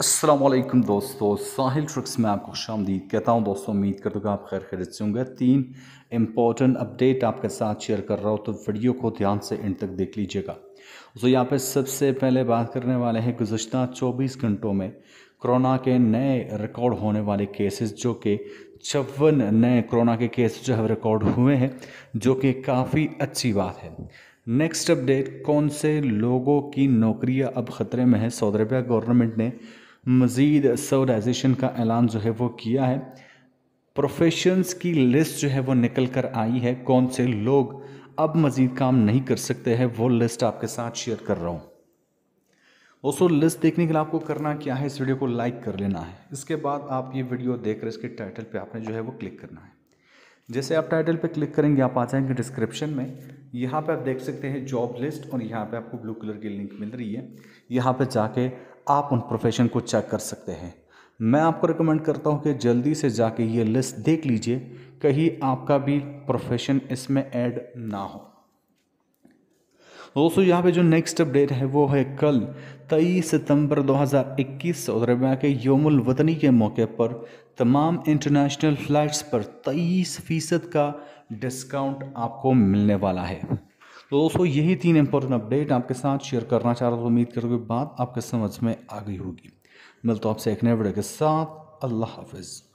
असलम दोस्तों साहिल ट्रिक्स में आपको खुश आमदीद कहता हूँ दोस्तों उम्मीद करता हूँ आप खैर खैर से होंगे तीन इंपॉर्टेंट अपडेट आपके साथ शेयर कर रहा हूँ तो वीडियो को ध्यान से एंड तक देख लीजिएगा तो यहाँ पे सबसे पहले बात करने वाले हैं गुजशत 24 घंटों में कोरोना के नए रिकॉर्ड होने वाले केसेस जो कि छप्पन नए कोरोना के केस जो है रिकॉर्ड हुए हैं जो कि काफ़ी अच्छी बात है नेक्स्ट अपडेट कौन से लोगों की नौकरियाँ अब ख़तरे में है सऊदी अरबिया गवर्नमेंट ने मज़ीद सऊदाइजेशन का ऐलान जो है वो किया है प्रोफेशंस की लिस्ट जो है वो निकल कर आई है कौन से लोग अब मज़ीद काम नहीं कर सकते हैं वो लिस्ट आपके साथ शेयर कर रहा हूँ दोस्तों लिस्ट देखने के लिए आपको करना क्या है इस वीडियो को लाइक कर लेना है इसके बाद आप ये वीडियो देख कर इसके टाइटल पे आपने जो है वो क्लिक करना है जैसे आप टाइटल पे क्लिक करेंगे आप आ जाएंगे डिस्क्रिप्शन में यहाँ पे आप देख सकते हैं जॉब लिस्ट और यहाँ पे आपको ब्लू कलर की लिंक मिल रही है यहाँ पे जाके आप उन प्रोफेशन को चेक कर सकते हैं मैं आपको रिकमेंड करता हूँ कि जल्दी से जाके ये लिस्ट देख लीजिए कहीं आपका भी प्रोफेशन इसमें ऐड ना हो दोस्तों यहाँ पे जो नेक्स्ट अपडेट है वो है कल तेईस सितंबर 2021 सऊदी अरबिया के योमुल वतनी के मौके पर तमाम इंटरनेशनल फ़्लाइट्स पर तेईस फ़ीसद का डिस्काउंट आपको मिलने वाला है तो दोस्तों यही तीन इंपॉर्टेंट अपडेट आपके साथ शेयर करना चाह रहा था उम्मीद करते हुए बात आपके समझ में आ गई होगी मिलता तो आपसे एक नए वीडियो के साथ अल्लाह हाफिज़